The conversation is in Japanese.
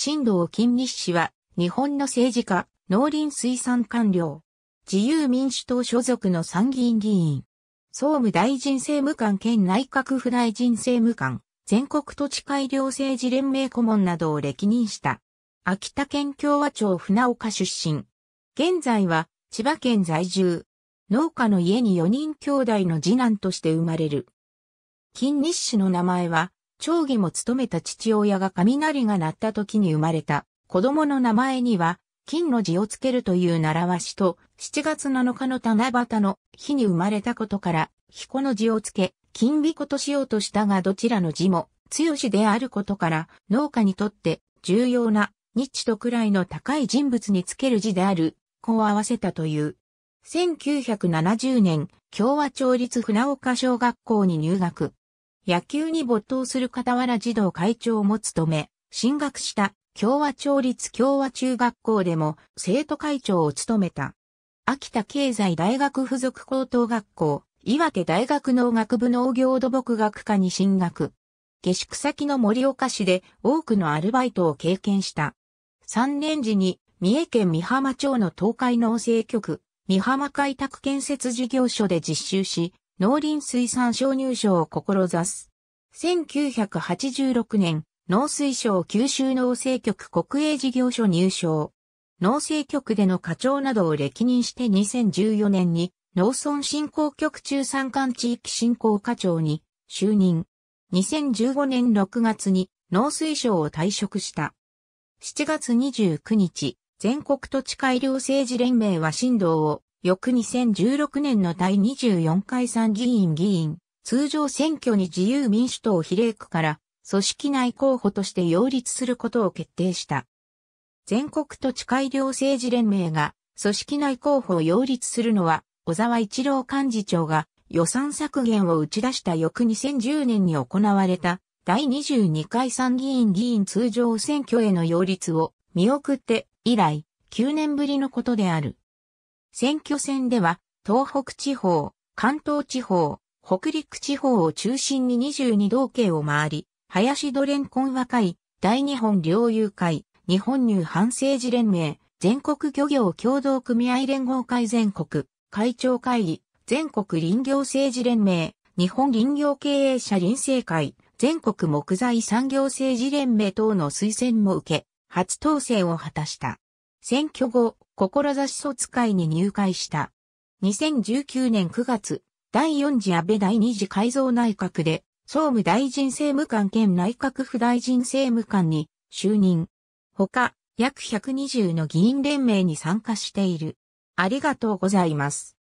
新藤金日氏は、日本の政治家、農林水産官僚、自由民主党所属の参議院議員、総務大臣政務官兼内閣府大臣政務官、全国土地改良政治連盟顧問などを歴任した。秋田県共和町船岡出身。現在は千葉県在住。農家の家に4人兄弟の次男として生まれる。金日氏の名前は長義も務めた父親が雷が鳴った時に生まれた子供の名前には金の字をつけるという習わしと7月7日の七夕の日に生まれたことから彦の字をつけ金彦としようとしたがどちらの字も強しであることから農家にとって重要な日とくらいの高い人物につける字である子を合わせたという。1970年、共和町立船岡小学校に入学。野球に没頭する傍ら児童会長も務め、進学した共和町立共和中学校でも生徒会長を務めた。秋田経済大学附属高等学校、岩手大学農学部農業土木学科に進学。下宿先の盛岡市で多くのアルバイトを経験した。3年時に三重県美浜町の東海農政局、美浜開拓建設事業所で実習し、農林水産省入省を志す。1986年、農水省九州農政局国営事業所入省。農政局での課長などを歴任して2014年に農村振興局中山間地域振興課長に就任。2015年6月に農水省を退職した。7月29日、全国土地改良政治連盟は振動を翌2016年の第24回参議院議員、通常選挙に自由民主党比例区から組織内候補として擁立することを決定した。全国土地改良政治連盟が組織内候補を擁立するのは小沢一郎幹事長が予算削減を打ち出した翌2010年に行われた第22回参議院議員通常選挙への擁立を見送って以来9年ぶりのことである。選挙戦では、東北地方、関東地方、北陸地方を中心に22道県を回り、林戸連婚和会、大日本領友会、日本乳反政治連盟、全国漁業協同組合連合会全国、会長会議、全国林業政治連盟、日本林業経営者林政会、全国木材産業政治連盟等の推薦も受け、初当選を果たした。選挙後、志卒会に入会した。2019年9月、第4次安倍第2次改造内閣で、総務大臣政務官兼内閣府大臣政務官に就任。他、約120の議員連盟に参加している。ありがとうございます。